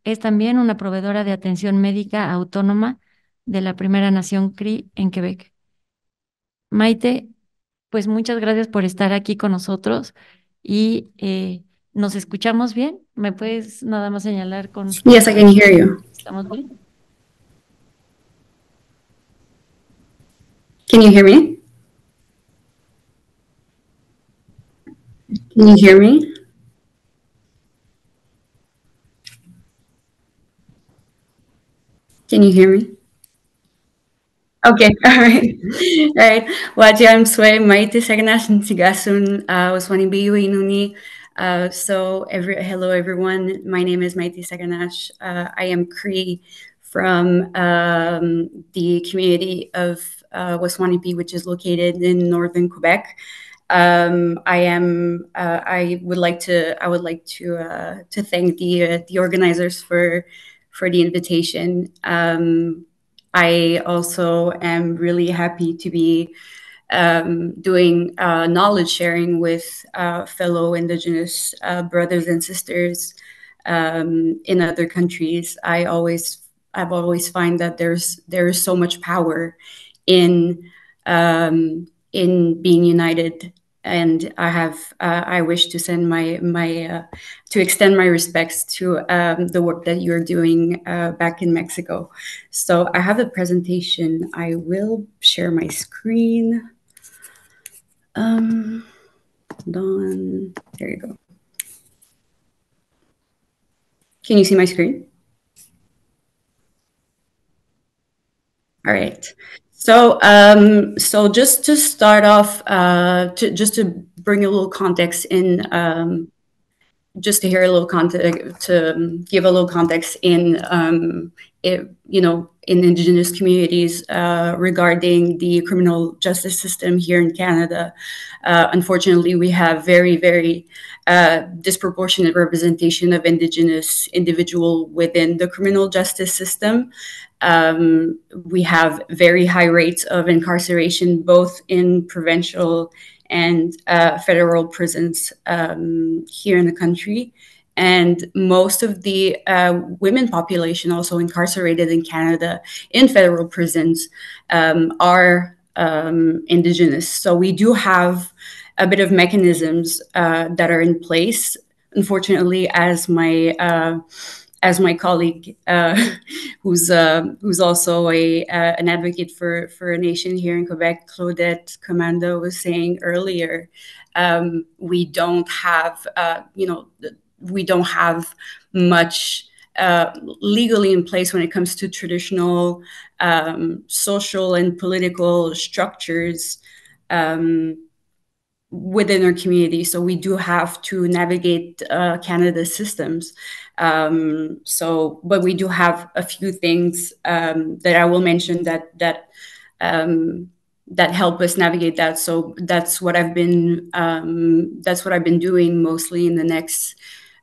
es también una proveedora de atención médica autónoma de la Primera Nación CRI en Quebec. Maite, pues muchas gracias por estar aquí con nosotros y eh, ¿Nos escuchamos bien? ¿Me puedes nada más señalar con... Yes, I can hear you. ¿Estamos bien? Can you hear me? Can you hear me? Can you hear me? Okay, [LAUGHS] all right. All right. Wajam Sway Maite Sagnash Nsigasun uh, be Biyu Inuni Uh, so, every, hello everyone. My name is Maite Saganash. Uh, I am Cree from um, the community of uh, Waswanipi, which is located in northern Quebec. Um, I am. Uh, I would like to. I would like to uh, to thank the the organizers for for the invitation. Um, I also am really happy to be um, doing uh, knowledge sharing with uh, fellow Indigenous uh, brothers and sisters um, in other countries. I always, I've always find that there's there is so much power in um, in being united. And I have, uh, I wish to send my my uh, to extend my respects to um, the work that you're doing uh, back in Mexico. So I have a presentation. I will share my screen. Um, hold on. There you go. Can you see my screen? All right. So, um, so just to start off, uh, to, just to bring a little context in, um, just to hear a little context, to give a little context in um, it, you know, in indigenous communities uh, regarding the criminal justice system here in Canada. Uh, unfortunately, we have very, very uh, disproportionate representation of indigenous individual within the criminal justice system. Um, we have very high rates of incarceration, both in provincial and uh, federal prisons um, here in the country and most of the uh, women population also incarcerated in Canada in federal prisons um, are um, indigenous. So we do have a bit of mechanisms uh, that are in place. Unfortunately, as my uh, as my colleague, uh, [LAUGHS] who's uh, who's also a uh, an advocate for for a nation here in Quebec, Claudette Commando was saying earlier, um, we don't have you know. The, we don't have much uh, legally in place when it comes to traditional um, social and political structures um, within our community. So we do have to navigate uh, Canada's systems. Um, so, but we do have a few things um, that I will mention that that um, that help us navigate that. So that's what I've been um, that's what I've been doing mostly in the next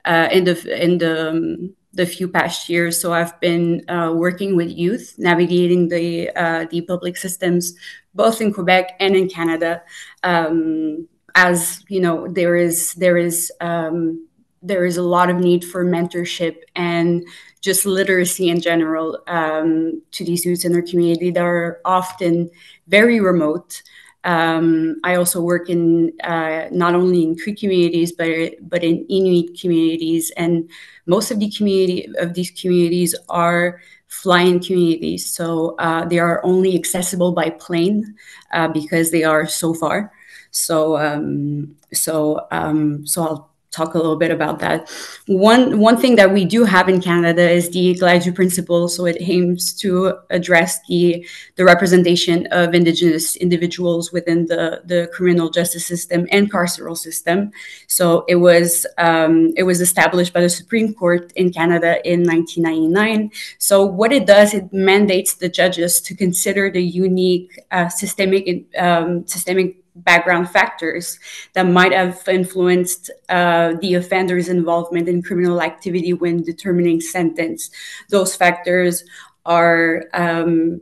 uh, in the in the um, the few past years. So I've been uh, working with youth, navigating the uh, the public systems both in Quebec and in Canada. Um, as you know, there is there is um, there is a lot of need for mentorship and just literacy in general um, to these youths in our community that are often very remote. Um, I also work in uh, not only in Cree communities, but but in Inuit communities, and most of the community of these communities are flying communities, so uh, they are only accessible by plane uh, because they are so far. So um, so um, so I'll talk a little bit about that. One one thing that we do have in Canada is the Gladue principle, so it aims to address the the representation of Indigenous individuals within the the criminal justice system and carceral system. So it was um, it was established by the Supreme Court in Canada in 1999. So what it does, it mandates the judges to consider the unique uh, systemic um, systemic background factors that might have influenced uh, the offender's involvement in criminal activity when determining sentence. Those factors are um,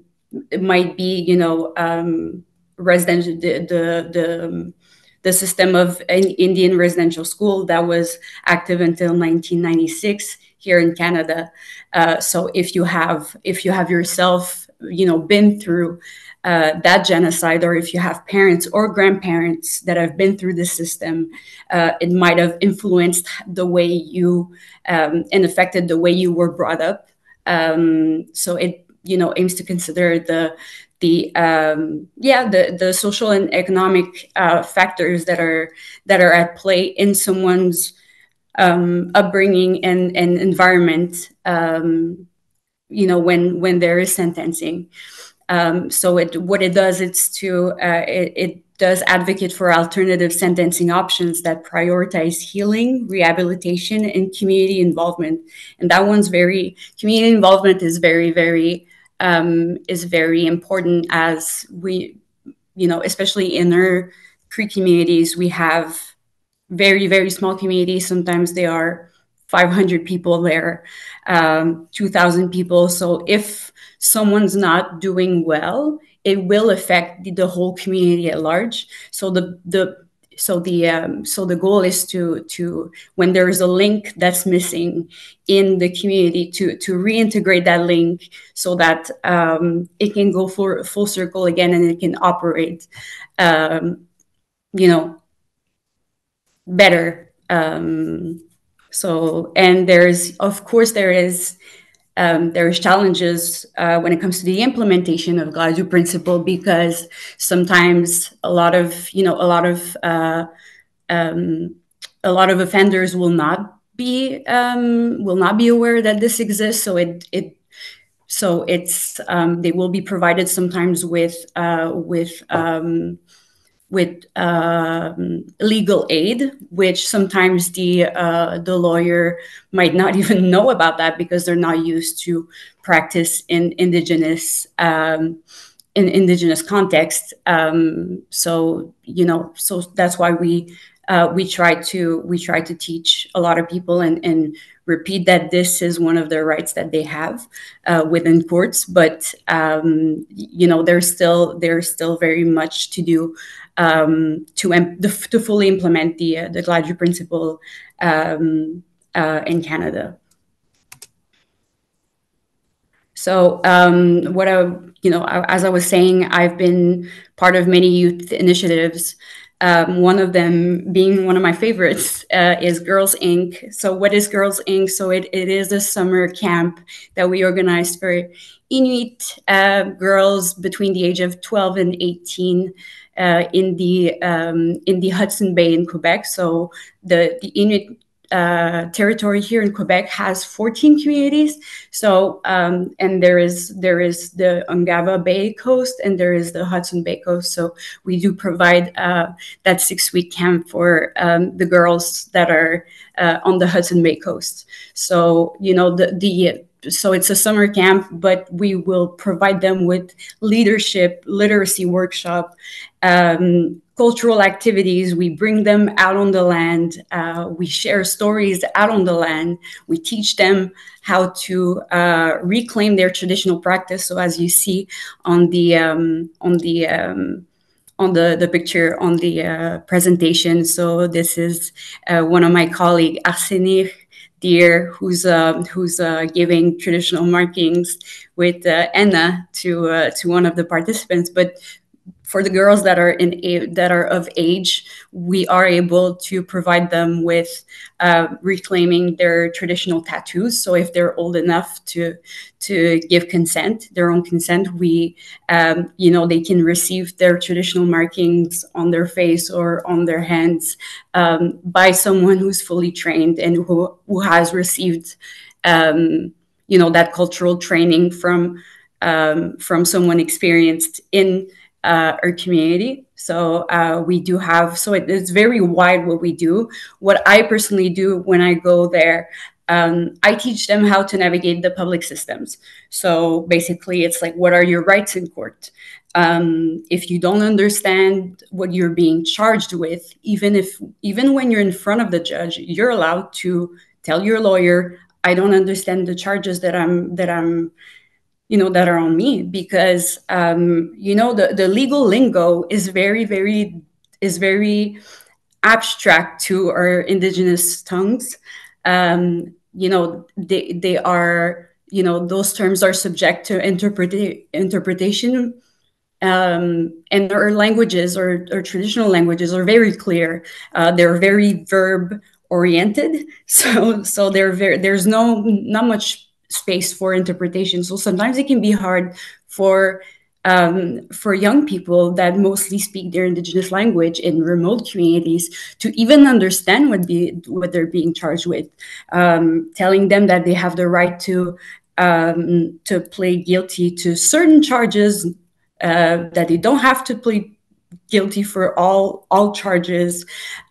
might be, you know, um, residential the the, the the system of an Indian residential school that was active until 1996 here in Canada. Uh, so if you have if you have yourself you know been through uh, that genocide, or if you have parents or grandparents that have been through the system, uh, it might have influenced the way you um, and affected the way you were brought up. Um, so it you know aims to consider the the um, yeah the the social and economic uh, factors that are that are at play in someone's um, upbringing and and environment um, you know when when there is sentencing um, so it, what it does, it's to uh, it, it, does advocate for alternative sentencing options that prioritize healing, rehabilitation, and community involvement. And that one's very community involvement is very very um, is very important as we you know especially in our pre communities we have very very small communities. Sometimes they are 500 people there, um, 2,000 people. So if someone's not doing well, it will affect the, the whole community at large. So the the so the um, so the goal is to to when there is a link that's missing in the community to to reintegrate that link so that um, it can go for full circle again and it can operate um, you know better um, so and there's of course there is um, there is challenges uh, when it comes to the implementation of Glasgow principle because sometimes a lot of you know a lot of uh, um, a lot of offenders will not be um, will not be aware that this exists. So it it so it's um, they will be provided sometimes with uh, with um, with um, legal aid, which sometimes the uh, the lawyer might not [LAUGHS] even know about that because they're not used to practice in indigenous um, in indigenous context. Um, so you know, so that's why we uh, we try to we try to teach a lot of people and and repeat that this is one of their rights that they have uh, within courts. But um, you know, there's still there's still very much to do um, to, the, to fully implement the, uh, the Gladue principle um, uh, in Canada. So um, what I, you know, as I was saying, I've been part of many youth initiatives. Um, one of them being one of my favorites uh, is Girls Inc. So what is Girls Inc? So it, it is a summer camp that we organized for Inuit uh, girls between the age of 12 and 18 uh, in the um, in the Hudson Bay in Quebec. So the the Inuit uh, territory here in Quebec has 14 communities. So um, and there is there is the Ungava Bay coast and there is the Hudson Bay coast. So we do provide uh, that six week camp for um, the girls that are uh, on the Hudson Bay coast. So you know the the so it's a summer camp, but we will provide them with leadership, literacy workshop, um, cultural activities. We bring them out on the land. Uh, we share stories out on the land. We teach them how to uh, reclaim their traditional practice. So as you see on the um, on the um, on the, the picture on the uh, presentation. So this is uh, one of my colleague Arsenir Deer, who's um, who's uh, giving traditional markings with uh, Anna to to one of the participants. But for the girls that are in a, that are of age, we are able to provide them with uh, reclaiming their traditional tattoos. So if they're old enough to to give consent, their own consent, we um, you know they can receive their traditional markings on their face or on their hands um, by someone who's fully trained and who who has received um, you know that cultural training from um, from someone experienced in uh, our community. So uh, we do have, so it, it's very wide what we do. What I personally do when I go there, um, I teach them how to navigate the public systems. So basically, it's like, what are your rights in court? Um, if you don't understand what you're being charged with, even if even when you're in front of the judge, you're allowed to tell your lawyer, "I don't understand the charges that I'm that I'm you know that are on me because um, you know the, the legal lingo is very very is very abstract to our indigenous tongues um, you know they they are you know those terms are subject to interpret interpretation um, and our languages or, or, traditional languages are very clear uh, they're very verb oriented [LAUGHS] so so they're very, there's no not much space for interpretation. So sometimes it can be hard for um, for young people that mostly speak their indigenous language in remote communities to even understand what be what they're being charged with, um, telling them that they have the right to um, to plead guilty to certain charges uh, that they don't have to plead guilty for all all charges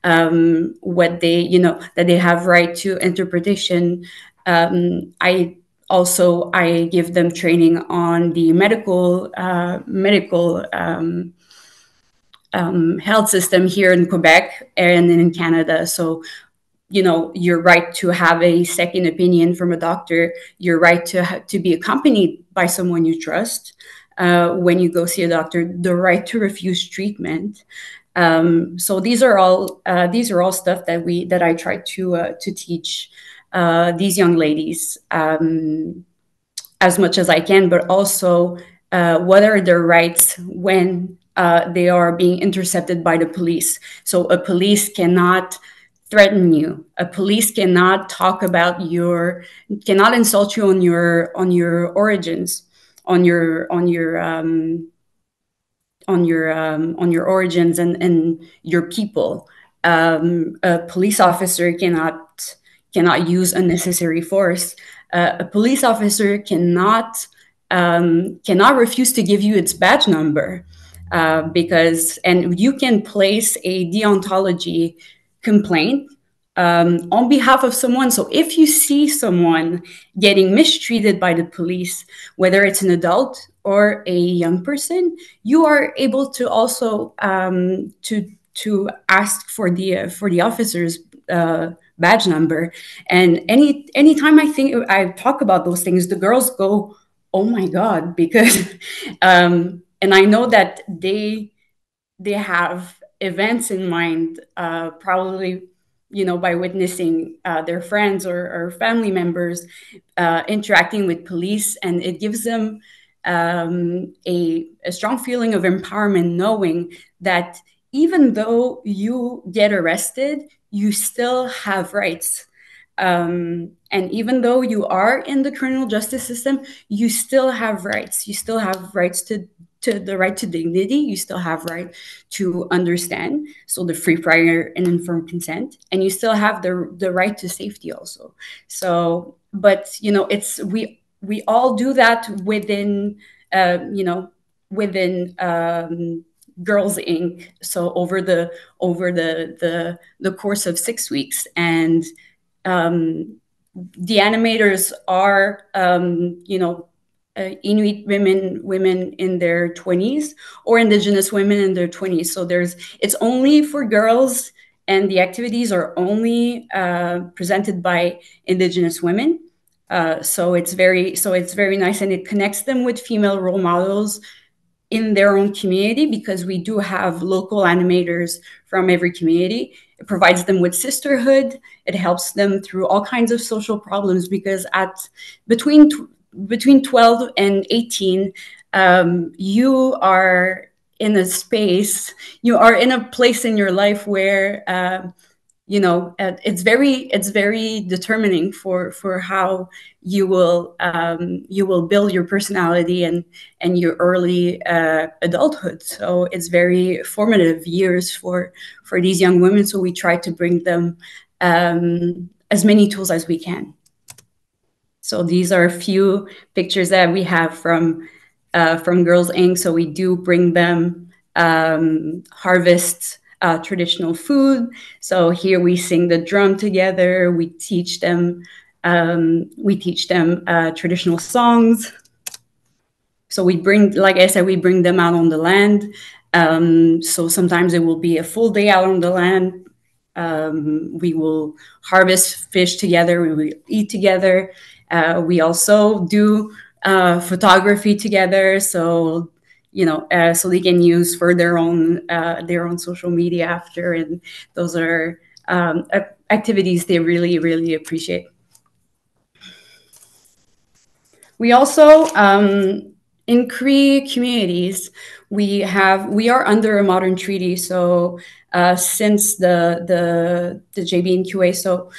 um, what they you know that they have right to interpretation um, i also I give them training on the medical uh, medical um, um, health system here in Quebec and in Canada. So, you know, your right to have a second opinion from a doctor, your right to ha- to be accompanied by someone you trust uh, when you go see a doctor, the right to refuse treatment. Um, so these are all uh, these are all stuff that we that I try to uh, to teach uh, these young ladies um, as much as I can, but also uh, what are their rights when uh, they are being intercepted by the police. So a police cannot threaten you. A police cannot talk about your, cannot insult you on your on your origins, on your on your um, on your um, on your origins and and your people. Um, a police officer cannot cannot use unnecessary force. Uh, a police officer cannot um, cannot refuse to give you its badge number uh, because, and you can place a deontology complaint um, on behalf of someone. So if you see someone getting mistreated by the police, whether it's an adult or a young person, you are able to also um, to to ask for the uh, for the officers. Uh, badge number. And any anytime I think I talk about those things, the girls go, "Oh my god!" [LAUGHS] Because, um, and I know that they they have events in mind, uh, probably you know by witnessing uh, their friends or, or family members uh, interacting with police, and it gives them um, a, a strong feeling of empowerment, knowing that even though you get arrested, you still have rights. Um, and even though you are in the criminal justice system, you still have rights. You still have rights to, to the right to dignity. You still have right to understand. So the free prior and informed consent, and you still have the the right to safety also. So, but you know, it's we we all do that within uh, you know within um, Girls Inc. So over the over the the the course of six weeks, and um, the animators are um, you know uh, Inuit women women in their twenties or Indigenous women in their twenties. So there's it's only for girls, and the activities are only uh, presented by Indigenous women. Uh, so it's very so it's very nice, and it connects them with female role models in their own community because we do have local animators from every community. It provides them with sisterhood. It helps them through all kinds of social problems because at between between 12 and 18, um, you are in a space, you are in a place in your life where uh, you know uh, it's very it's very determining for for how you will um, you will build your personality and and your early uh, adulthood so it's very formative years for for these young women so we try to bring them um, as many tools as we can so these are a few pictures that we have from uh, from girls inc so we do bring them um, harvest uh, traditional food. So here we sing the drum together. We teach them um, we teach them uh, traditional songs. So we bring, like I said, we bring them out on the land. Um, so sometimes it will be a full day out on the land. Um, we will harvest fish together. We will eat together. Uh, we also do uh, photography together. So you know, uh, so they can use for their own uh, their own social media after. And those are um, activities they really really appreciate. We also um, in Cree communities, we have we are under a modern treaty. So uh, since the the the JBNQA, so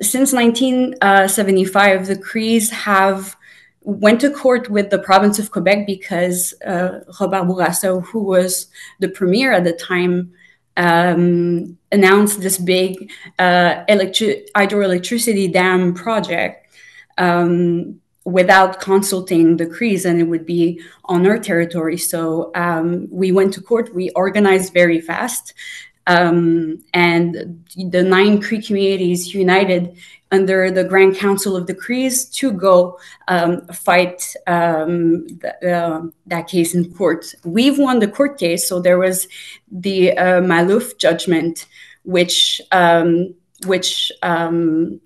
since 1975, uh, the Crees have went to court with the province of Quebec because uh, Robert Bourassa, who was the premier at the time, um, announced this big uh, electri- hydroelectricity dam project um, without consulting the Crees, and it would be on our territory. So um, we went to court. We organized very fast, um, and the nine Cree communities united under the Grand Council of Decrees to go um, fight um, th- uh, um, that case in court. We've won the court case, so there was the uh, Malouf judgment, which um, which um,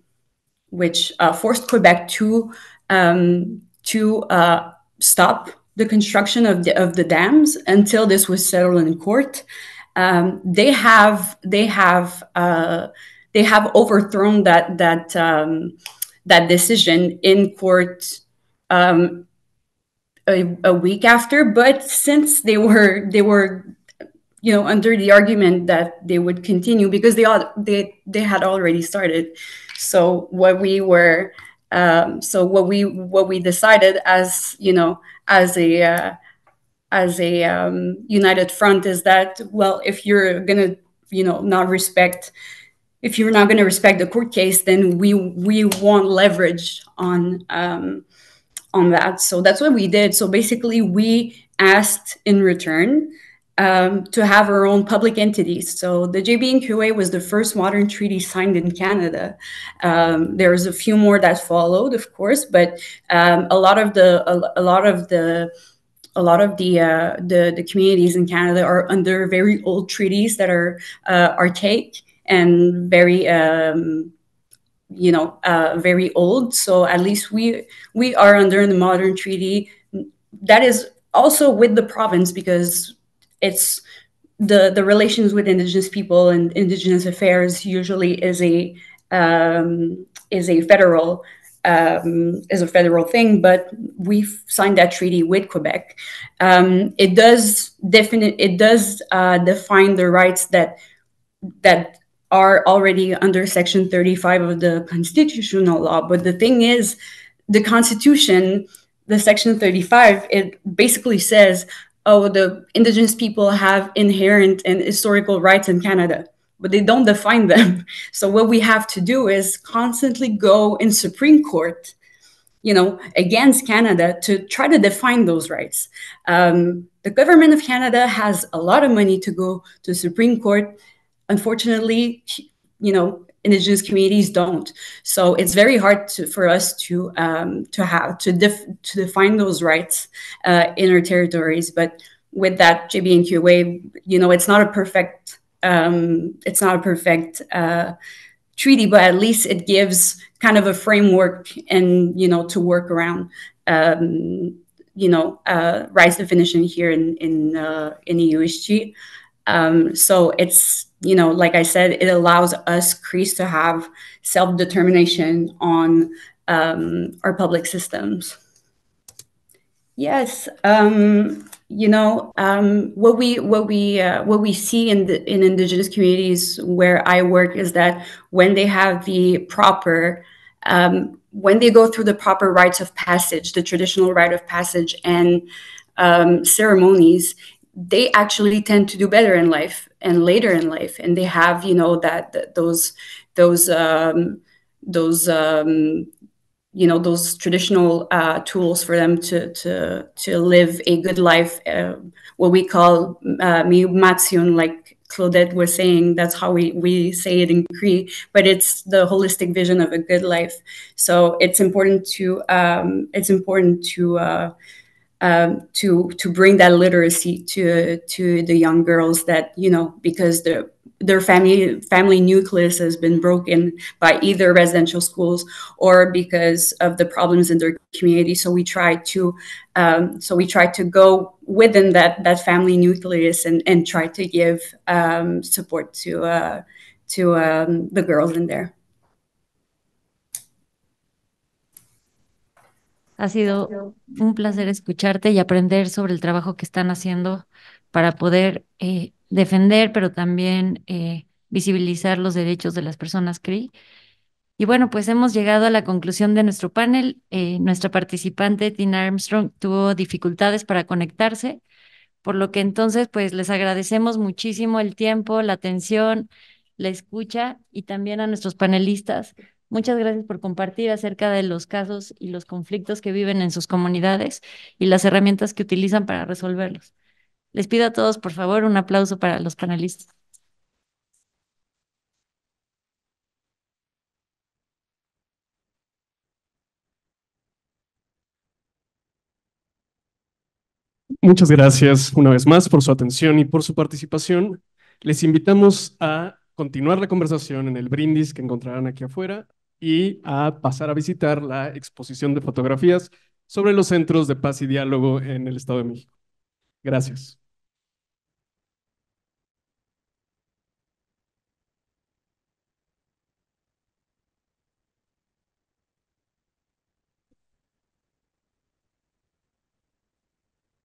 which uh, forced Quebec to um, to uh, stop the construction of the, of the dams until this was settled in court. they have they have uh, they have overthrown that that um, that decision in court um, a, a, week after. But since they were they were you know under the argument that they would continue because they all they they had already started. So what we were um, so what we what we decided as you know as a uh, as a um, united front is that well if you're gonna you know not respect if you're not going to respect the court case, then we we want leverage on um, on that. So that's what we did. So basically, we asked in return um, to have our own public entities. So the JBNQA was the first modern treaty signed in Canada. Um, there's a few more that followed, of course, but um, a lot of the a, a, lot of the a lot of the, uh, the the communities in Canada are under very old treaties that are uh, archaic and very um, you know uh, very old so at least we we are under the modern treaty that is also with the province because it's the the relations with indigenous people and indigenous affairs usually is a um, is a federal um, is a federal thing, but we've signed that treaty with Quebec. Um, it does definite. It does uh, define the rights that that are already under Section 35 of the constitutional law. But the thing is, the Constitution, the Section 35, it basically says, oh, the Indigenous people have inherent and historical rights in Canada, but they don't define them. [LAUGHS] So what we have to do is constantly go in Supreme Court. You know, against Canada to try to define those rights. Um, the government of Canada has a lot of money to go to Supreme Court unfortunately, you know, indigenous communities don't. So it's very hard to, for us to um, to have to def, to define those rights uh, in our territories. But with that JBNQA, you know, it's not a perfect um, it's not a perfect uh, treaty, but at least it gives kind of a framework and you know to work around. Um, you know, uh, rights definition here in in uh, in EUSG. Um, so it's you know, like I said, it allows us Crees to have self determination on um, our public systems. Yes, um, you know um, what we what we uh, what we see in the, in indigenous communities where I work is that when they have the proper um, when they go through the proper rites of passage, the traditional rite of passage and um, ceremonies, they actually tend to do better in life and later in life and they have you know that, that those those um, those um, you know those traditional uh, tools for them to to to live a good life uh, what we call uh, like Claudette was saying that's how we we say it in Cree but it's the holistic vision of a good life so it's important to um, it's important to uh, um, to to bring that literacy to to the young girls that you know because the their family family nucleus has been broken by either residential schools or because of the problems in their community. So we try to um, so we try to go within that that family nucleus and and try to give um, support to uh, to um, the girls in there. Ha sido un placer escucharte y aprender sobre el trabajo que están haciendo para poder eh, defender, pero también eh, visibilizar los derechos de las personas CRI. Y bueno, pues hemos llegado a la conclusión de nuestro panel. Eh, nuestra participante, Tina Armstrong, tuvo dificultades para conectarse, por lo que entonces, pues les agradecemos muchísimo el tiempo, la atención, la escucha y también a nuestros panelistas Muchas gracias por compartir acerca de los casos y los conflictos que viven en sus comunidades y las herramientas que utilizan para resolverlos. Les pido a todos, por favor, un aplauso para los panelistas. Muchas gracias una vez más por su atención y por su participación. Les invitamos a continuar la conversación en el brindis que encontrarán aquí afuera y a pasar a visitar la exposición de fotografías sobre los centros de paz y diálogo en el Estado de México. Gracias.